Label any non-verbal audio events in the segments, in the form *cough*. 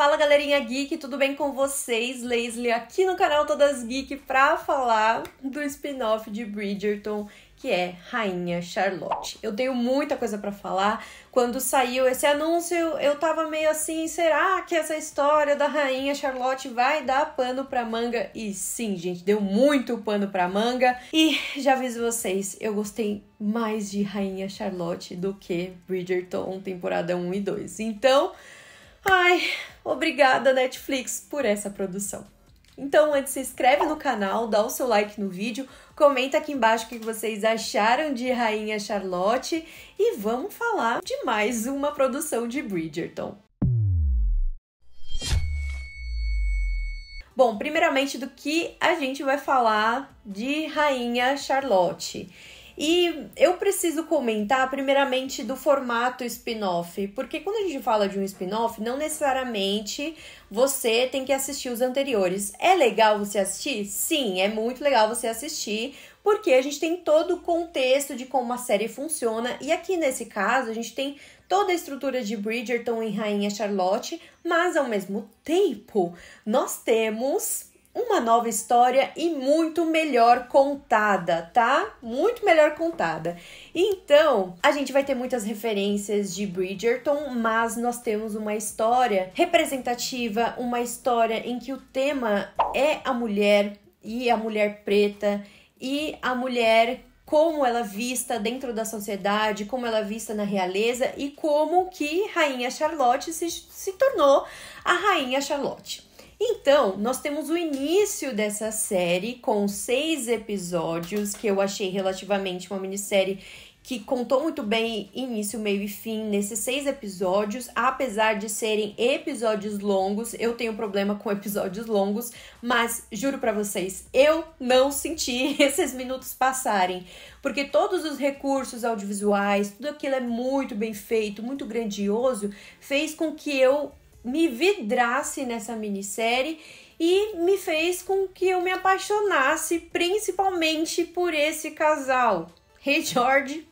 Fala galerinha geek, tudo bem com vocês? Leslie aqui no canal Todas Geek para falar do spin-off de Bridgerton, que é Rainha Charlotte. Eu tenho muita coisa para falar. Quando saiu esse anúncio, eu tava meio assim, será que essa história da Rainha Charlotte vai dar pano pra manga? E sim, gente, deu muito pano pra manga. E já aviso vocês, eu gostei mais de Rainha Charlotte do que Bridgerton temporada 1 e 2. Então, Ai, obrigada Netflix por essa produção. Então, antes, se inscreve no canal, dá o seu like no vídeo, comenta aqui embaixo o que vocês acharam de Rainha Charlotte e vamos falar de mais uma produção de Bridgerton. Bom, primeiramente do que a gente vai falar de Rainha Charlotte. E eu preciso comentar, primeiramente, do formato spin-off, porque quando a gente fala de um spin-off, não necessariamente você tem que assistir os anteriores. É legal você assistir? Sim, é muito legal você assistir, porque a gente tem todo o contexto de como a série funciona, e aqui nesse caso a gente tem toda a estrutura de Bridgerton e Rainha Charlotte, mas ao mesmo tempo nós temos uma nova história e muito melhor contada, tá? Muito melhor contada. Então, a gente vai ter muitas referências de Bridgerton, mas nós temos uma história representativa, uma história em que o tema é a mulher e a mulher preta e a mulher como ela é vista dentro da sociedade, como ela é vista na realeza e como que Rainha Charlotte se, se tornou a Rainha Charlotte. Então, nós temos o início dessa série com seis episódios, que eu achei relativamente uma minissérie que contou muito bem início, meio e fim nesses seis episódios. Apesar de serem episódios longos, eu tenho problema com *laughs* episódios longos, mas juro para vocês, eu não senti *laughs* esses minutos passarem, porque todos os recursos audiovisuais, tudo aquilo é muito bem feito, muito grandioso, fez com que eu me vidrasse nessa minissérie e me fez com que eu me apaixonasse principalmente por esse casal, Rei George,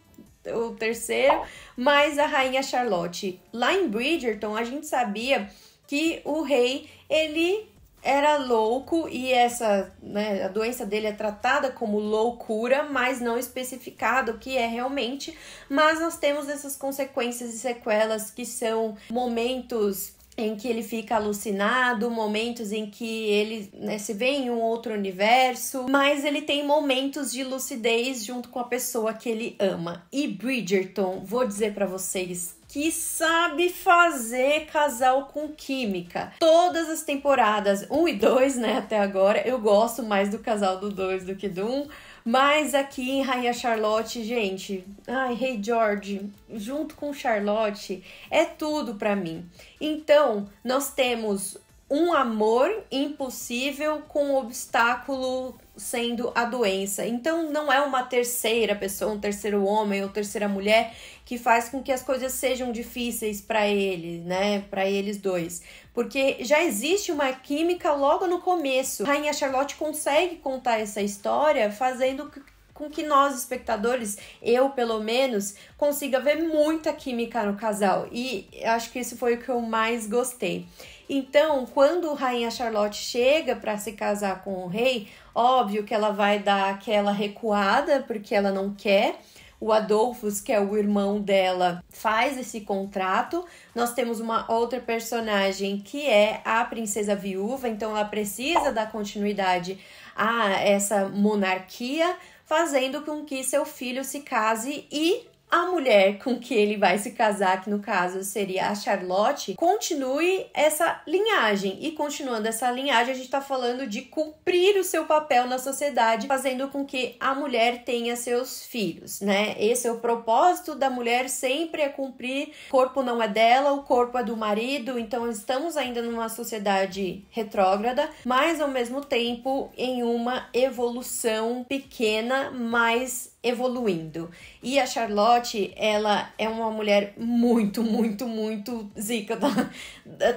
o terceiro, mais a rainha Charlotte. Lá em Bridgerton, a gente sabia que o rei, ele era louco e essa né, a doença dele é tratada como loucura, mas não especificado o que é realmente. Mas nós temos essas consequências e sequelas que são momentos em que ele fica alucinado, momentos em que ele né, se vê em um outro universo, mas ele tem momentos de lucidez junto com a pessoa que ele ama. E Bridgerton, vou dizer para vocês que sabe fazer casal com química. Todas as temporadas 1 e 2, né, até agora, eu gosto mais do casal do 2 do que do 1. Um mas aqui em Rainha Charlotte, gente, ai, Rei hey George, junto com Charlotte, é tudo para mim. Então, nós temos um amor impossível com o obstáculo sendo a doença. Então não é uma terceira pessoa, um terceiro homem ou terceira mulher que faz com que as coisas sejam difíceis para ele, né? Para eles dois. Porque já existe uma química logo no começo. A Rainha Charlotte consegue contar essa história fazendo com que nós, espectadores, eu pelo menos, consiga ver muita química no casal. E acho que isso foi o que eu mais gostei. Então, quando Rainha Charlotte chega para se casar com o rei, óbvio que ela vai dar aquela recuada porque ela não quer. O Adolfo, que é o irmão dela, faz esse contrato. Nós temos uma outra personagem que é a princesa viúva, então ela precisa dar continuidade a essa monarquia, fazendo com que seu filho se case e a mulher com que ele vai se casar, que no caso seria a Charlotte, continue essa linhagem. E continuando essa linhagem, a gente está falando de cumprir o seu papel na sociedade, fazendo com que a mulher tenha seus filhos, né? Esse é o propósito da mulher sempre é cumprir. O corpo não é dela, o corpo é do marido. Então estamos ainda numa sociedade retrógrada, mas ao mesmo tempo em uma evolução pequena, mas evoluindo. E a Charlotte, ela é uma mulher muito, muito, muito zica, da,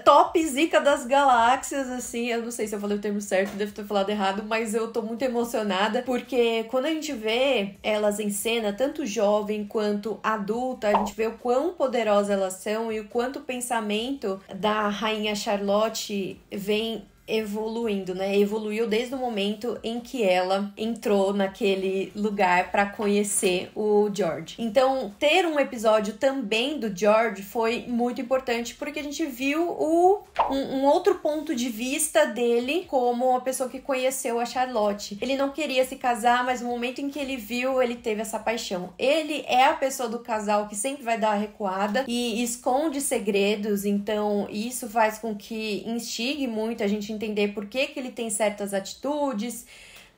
top zica das galáxias, assim. Eu não sei se eu falei o termo certo, devo ter falado errado, mas eu tô muito emocionada porque quando a gente vê elas em cena, tanto jovem quanto adulta, a gente vê o quão poderosas elas são e o quanto o pensamento da rainha Charlotte vem evoluindo, né? Evoluiu desde o momento em que ela entrou naquele lugar para conhecer o George. Então, ter um episódio também do George foi muito importante porque a gente viu o, um, um outro ponto de vista dele como a pessoa que conheceu a Charlotte. Ele não queria se casar, mas no momento em que ele viu, ele teve essa paixão. Ele é a pessoa do casal que sempre vai dar recuada e esconde segredos, então isso faz com que instigue muito a gente entender por que, que ele tem certas atitudes,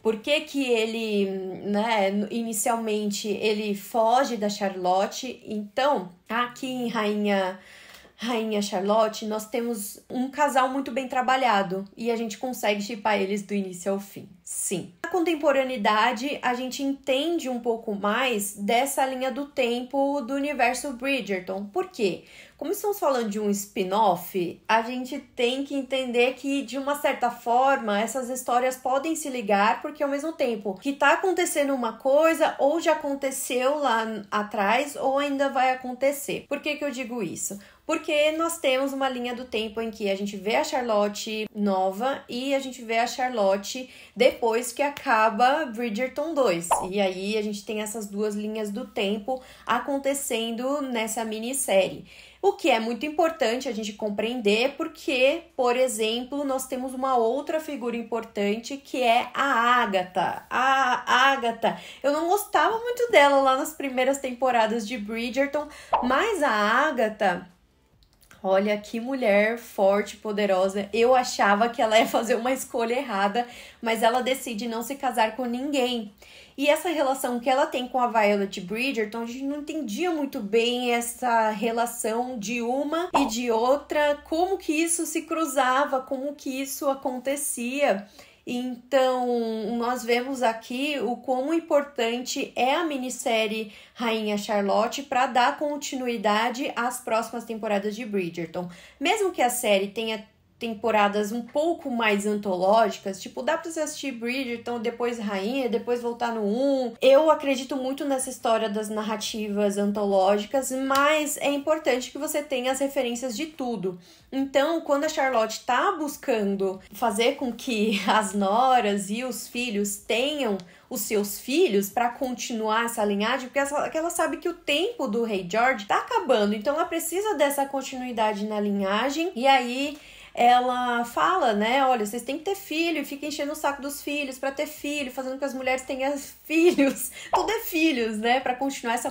por que, que ele, né, inicialmente ele foge da Charlotte. Então, aqui em Rainha Rainha Charlotte, nós temos um casal muito bem trabalhado e a gente consegue chipar eles do início ao fim. Sim. Na contemporaneidade, a gente entende um pouco mais dessa linha do tempo do universo Bridgerton. Por quê? Como estamos falando de um spin-off, a gente tem que entender que, de uma certa forma, essas histórias podem se ligar, porque ao mesmo tempo que está acontecendo uma coisa, ou já aconteceu lá atrás, ou ainda vai acontecer. Por que, que eu digo isso? porque nós temos uma linha do tempo em que a gente vê a Charlotte nova e a gente vê a Charlotte depois depois que acaba Bridgerton 2. E aí a gente tem essas duas linhas do tempo acontecendo nessa minissérie. O que é muito importante a gente compreender, porque, por exemplo, nós temos uma outra figura importante que é a Agatha. A Agatha, eu não gostava muito dela lá nas primeiras temporadas de Bridgerton, mas a Agatha Olha que mulher forte, poderosa. Eu achava que ela ia fazer uma escolha errada, mas ela decide não se casar com ninguém. E essa relação que ela tem com a Violet Bridgerton, a gente não entendia muito bem essa relação de uma e de outra, como que isso se cruzava, como que isso acontecia. Então, nós vemos aqui o quão importante é a minissérie Rainha Charlotte para dar continuidade às próximas temporadas de Bridgerton. Mesmo que a série tenha temporadas um pouco mais antológicas, tipo, dá pra você assistir Bridgerton, depois Rainha, depois voltar no 1. Eu acredito muito nessa história das narrativas antológicas, mas é importante que você tenha as referências de tudo. Então, quando a Charlotte tá buscando fazer com que *laughs* as noras e os filhos tenham os seus filhos para continuar essa linhagem, porque ela, ela sabe que o tempo do rei George tá acabando, então ela precisa dessa continuidade na linhagem. E aí ela fala, né? Olha, vocês têm que ter filho, fica enchendo o saco dos filhos para ter filho, fazendo com que as mulheres tenham *laughs* filhos, tudo é filhos, né? Para continuar essa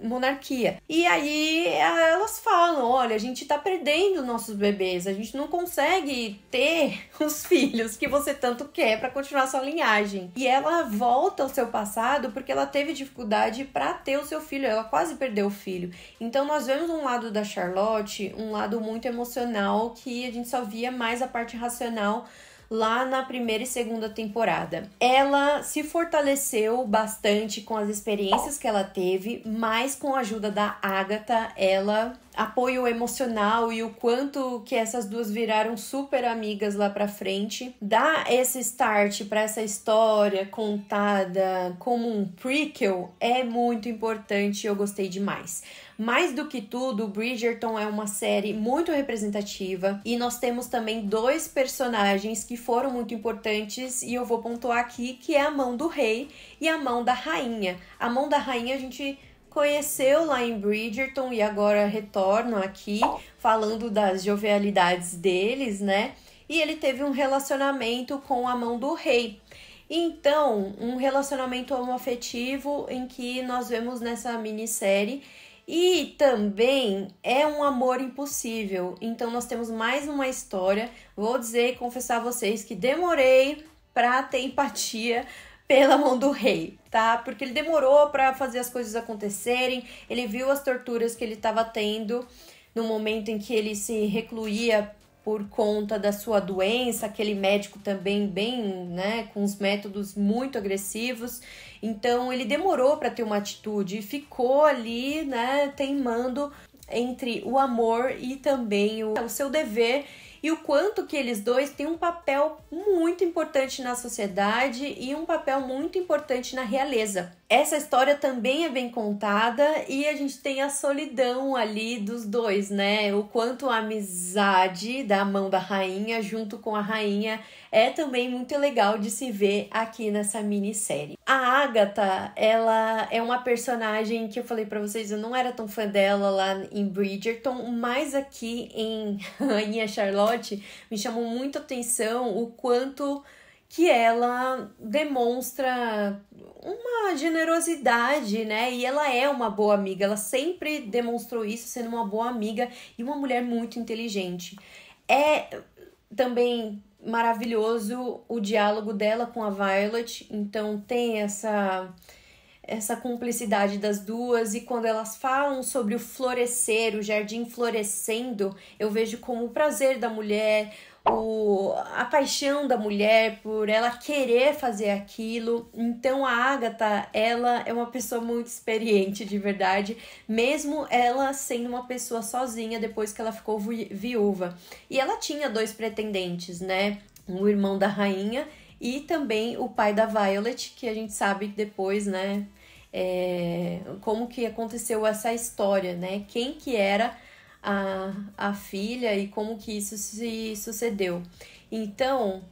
monarquia. E aí elas falam: olha, a gente tá perdendo nossos bebês, a gente não consegue ter *laughs* os filhos que você tanto quer para continuar sua linhagem. E ela volta ao seu passado porque ela teve dificuldade para ter o seu filho, ela quase perdeu o filho. Então nós vemos um lado da Charlotte, um lado muito emocional que a gente só havia mais a parte racional lá na primeira e segunda temporada. Ela se fortaleceu bastante com as experiências que ela teve, mas com a ajuda da Agatha, ela apoio emocional e o quanto que essas duas viraram super amigas lá para frente, dá esse start para essa história contada como um prequel é muito importante, eu gostei demais. Mais do que tudo, Bridgerton é uma série muito representativa e nós temos também dois personagens que foram muito importantes e eu vou pontuar aqui que é a mão do rei e a mão da rainha. A mão da rainha a gente conheceu lá em Bridgerton e agora retorno aqui falando das jovialidades deles, né? E ele teve um relacionamento com a mão do rei. Então, um relacionamento homoafetivo em que nós vemos nessa minissérie e também é um amor impossível. Então nós temos mais uma história. Vou dizer e confessar a vocês que demorei para ter empatia *laughs* pela mão do rei, tá? Porque ele demorou para fazer as coisas acontecerem. Ele viu as torturas que ele estava tendo no momento em que ele se recluía por conta da sua doença, aquele médico também bem, né, com os métodos muito agressivos. Então ele demorou para ter uma atitude e ficou ali, né, teimando entre o amor e também o, o seu dever e o quanto que eles dois têm um papel muito importante na sociedade e um papel muito importante na realeza essa história também é bem contada e a gente tem a solidão ali dos dois, né? O quanto a amizade da mão da rainha junto com a rainha é também muito legal de se ver aqui nessa minissérie. A Agatha, ela é uma personagem que eu falei para vocês, eu não era tão fã dela lá em Bridgerton, mas aqui em *laughs* Rainha Charlotte me chamou muito atenção o quanto que ela demonstra uma generosidade, né? E ela é uma boa amiga, ela sempre demonstrou isso sendo uma boa amiga e uma mulher muito inteligente. É também maravilhoso o diálogo dela com a Violet, então tem essa essa cumplicidade das duas e quando elas falam sobre o florescer, o jardim florescendo, eu vejo como o prazer da mulher, o, a paixão da mulher por ela querer fazer aquilo. Então a Agatha, ela é uma pessoa muito experiente de verdade, mesmo ela sendo uma pessoa sozinha depois que ela ficou vi viúva. E ela tinha dois pretendentes, né? um irmão da rainha e também o pai da Violet, que a gente sabe depois, né? É, como que aconteceu essa história, né? Quem que era a, a filha e como que isso se sucedeu. Então,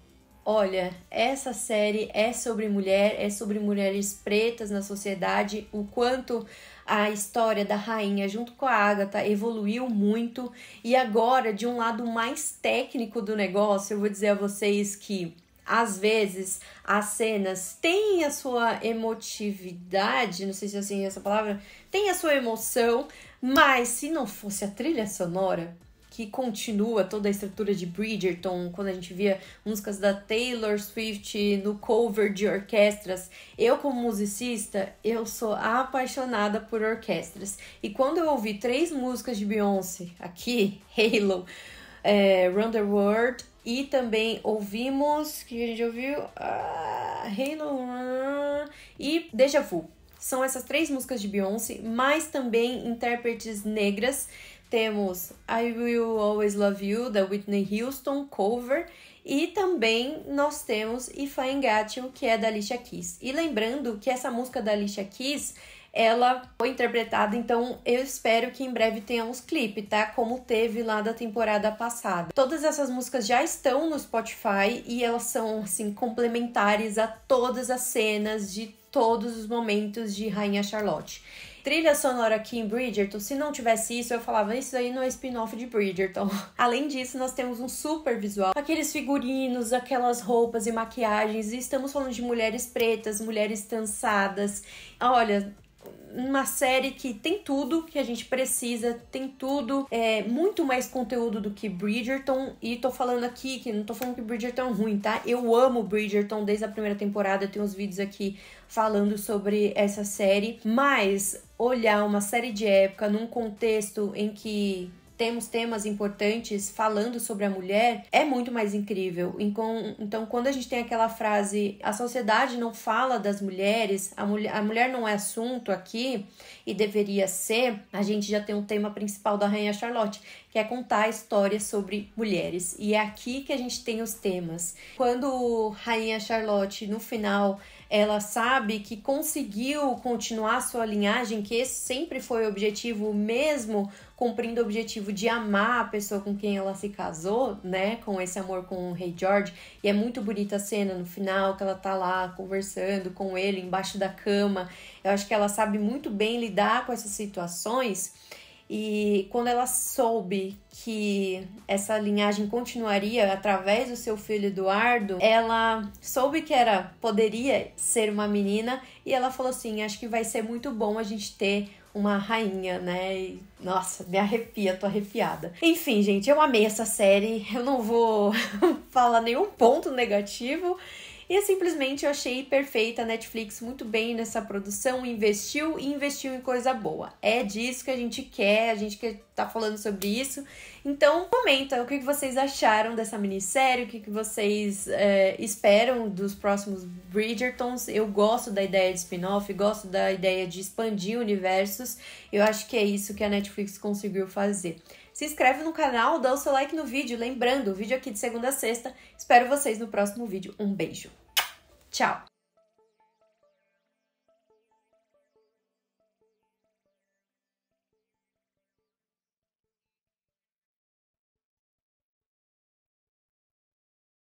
olha, essa série é sobre mulher, é sobre mulheres pretas na sociedade, o quanto a história da rainha junto com a Agatha evoluiu muito e agora de um lado mais técnico do negócio, eu vou dizer a vocês que às vezes as cenas têm a sua emotividade, não sei se é assim essa palavra, tem a sua emoção, mas se não fosse a trilha sonora, que continua toda a estrutura de Bridgerton, quando a gente via músicas da Taylor Swift no cover de orquestras. Eu, como musicista, eu sou apaixonada por orquestras. E quando eu ouvi três músicas de Beyoncé aqui, *laughs* Halo, é, Run the World, e também ouvimos, que a gente ouviu, ah, Halo, ah, e Deja Vu são essas três músicas de Beyoncé, mas também intérpretes negras. Temos I Will Always Love You, da Whitney Houston, cover, e também nós temos If I Got You, que é da Alicia Keys. E lembrando que essa música da Alicia Keys, ela foi interpretada, então eu espero que em breve tenha uns clipes, tá? Como teve lá da temporada passada. Todas essas músicas já estão no Spotify e elas são, assim, complementares a todas as cenas de todos os momentos de Rainha Charlotte. Trilha sonora aqui em Bridgerton, se não tivesse isso, eu falava, isso aí não é spin-off de Bridgerton. *laughs* Além disso, nós temos um super visual, aqueles figurinos, aquelas roupas e maquiagens, e estamos falando de mulheres pretas, mulheres dançadas. Olha, uma série que tem tudo que a gente precisa, tem tudo, é muito mais conteúdo do que Bridgerton. E tô falando aqui que não tô falando que Bridgerton é ruim, tá? Eu amo Bridgerton desde a primeira temporada, eu tenho uns vídeos aqui falando sobre essa série, mas olhar uma série de época num contexto em que temos temas importantes falando sobre a mulher, é muito mais incrível. Então, então, quando a gente tem aquela frase, a sociedade não fala das mulheres, a mulher, a mulher não é assunto aqui e deveria ser, a gente já tem um tema principal da Rainha Charlotte, que é contar histórias sobre mulheres. E é aqui que a gente tem os temas. Quando Rainha Charlotte, no final, ela sabe que conseguiu continuar sua linhagem, que esse sempre foi o objetivo, mesmo cumprindo o objetivo de amar a pessoa com quem ela se casou, né? Com esse amor com o rei George. E é muito bonita a cena no final, que ela tá lá conversando com ele embaixo da cama. Eu acho que ela sabe muito bem lidar com essas situações. E quando ela soube que essa linhagem continuaria através do seu filho Eduardo, ela soube que era poderia ser uma menina e ela falou assim: "Acho que vai ser muito bom a gente ter uma rainha, né? E, nossa, me arrepia, tô arrepiada. Enfim, gente, eu amei essa série. Eu não vou *laughs* falar nenhum ponto negativo. E é simplesmente eu achei perfeita a Netflix, muito bem nessa produção, investiu e investiu em coisa boa. É disso que a gente quer, a gente quer tá falando sobre isso. Então, comenta o que vocês acharam dessa minissérie, o que vocês é, esperam dos próximos Bridgertons. Eu gosto da ideia de spin-off, gosto da ideia de expandir universos. Eu acho que é isso que a Netflix conseguiu fazer se inscreve no canal, dá o seu like no vídeo. Lembrando, o vídeo é aqui de segunda a sexta. Espero vocês no próximo vídeo. Um beijo. Tchau!